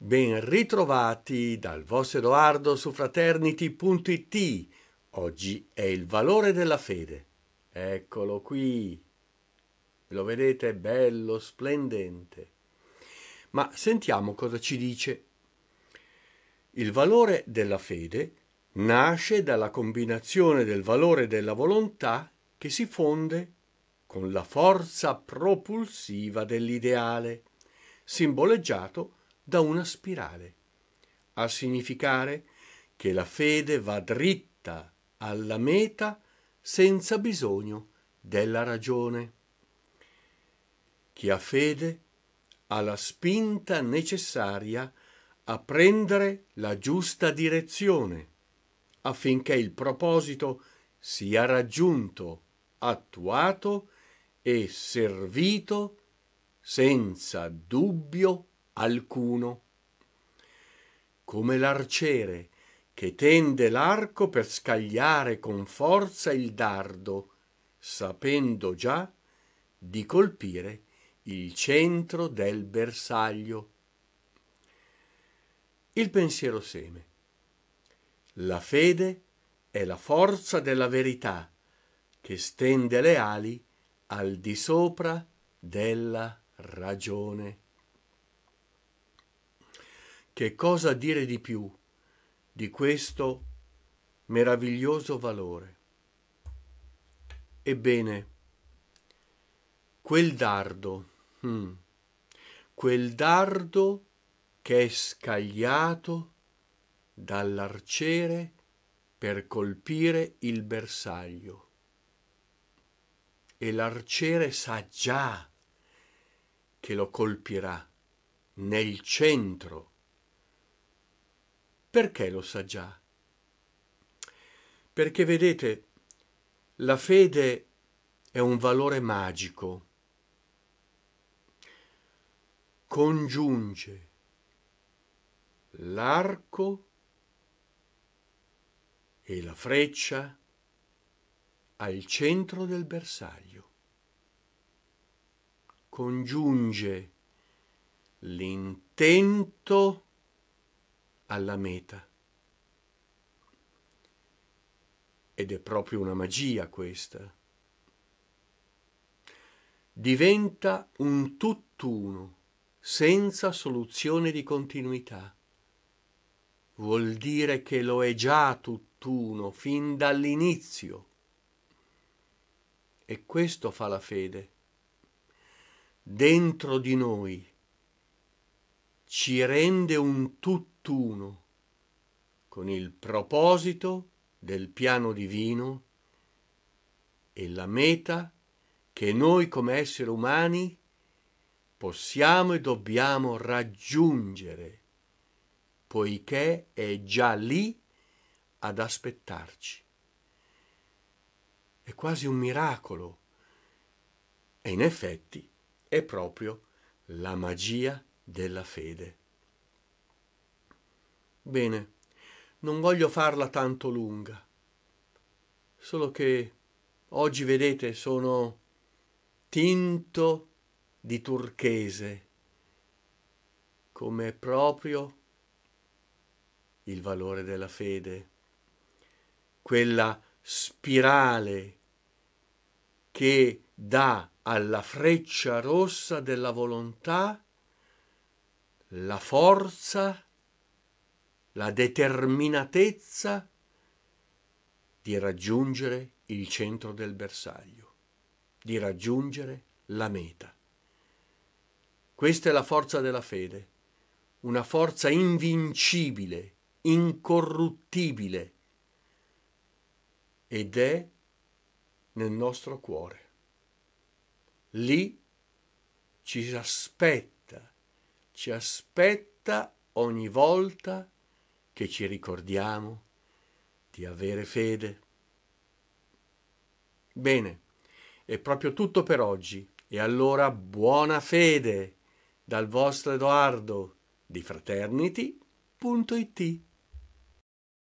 Ben ritrovati dal vostro Edoardo su fraternity.it. Oggi è il valore della fede. Eccolo qui. Lo vedete bello, splendente. Ma sentiamo cosa ci dice. Il valore della fede nasce dalla combinazione del valore della volontà che si fonde con la forza propulsiva dell'ideale, simboleggiato da da una spirale, a significare che la fede va dritta alla meta senza bisogno della ragione. Chi ha fede ha la spinta necessaria a prendere la giusta direzione affinché il proposito sia raggiunto, attuato e servito senza dubbio alcuno. Come l'arciere che tende l'arco per scagliare con forza il dardo, sapendo già di colpire il centro del bersaglio. Il pensiero seme. La fede è la forza della verità che stende le ali al di sopra della ragione. Che cosa dire di più di questo meraviglioso valore? Ebbene, quel dardo, hmm, quel dardo che è scagliato dall'arciere per colpire il bersaglio. E l'arciere sa già che lo colpirà nel centro perché lo sa già? Perché vedete, la fede è un valore magico. Congiunge l'arco e la freccia al centro del bersaglio. Congiunge l'intento alla meta. Ed è proprio una magia questa. Diventa un tutt'uno, senza soluzione di continuità. Vuol dire che lo è già tutt'uno, fin dall'inizio. E questo fa la fede. Dentro di noi ci rende un tutt'uno con il proposito del piano divino e la meta che noi come esseri umani possiamo e dobbiamo raggiungere, poiché è già lì ad aspettarci. È quasi un miracolo e in effetti è proprio la magia della fede. Bene, non voglio farla tanto lunga, solo che oggi vedete sono tinto di turchese, come proprio il valore della fede, quella spirale che dà alla freccia rossa della volontà la forza, la determinatezza di raggiungere il centro del bersaglio, di raggiungere la meta. Questa è la forza della fede, una forza invincibile, incorruttibile, ed è nel nostro cuore. Lì ci si aspetta ci aspetta ogni volta che ci ricordiamo di avere fede. Bene, è proprio tutto per oggi e allora buona fede dal vostro Edoardo di fraternity.it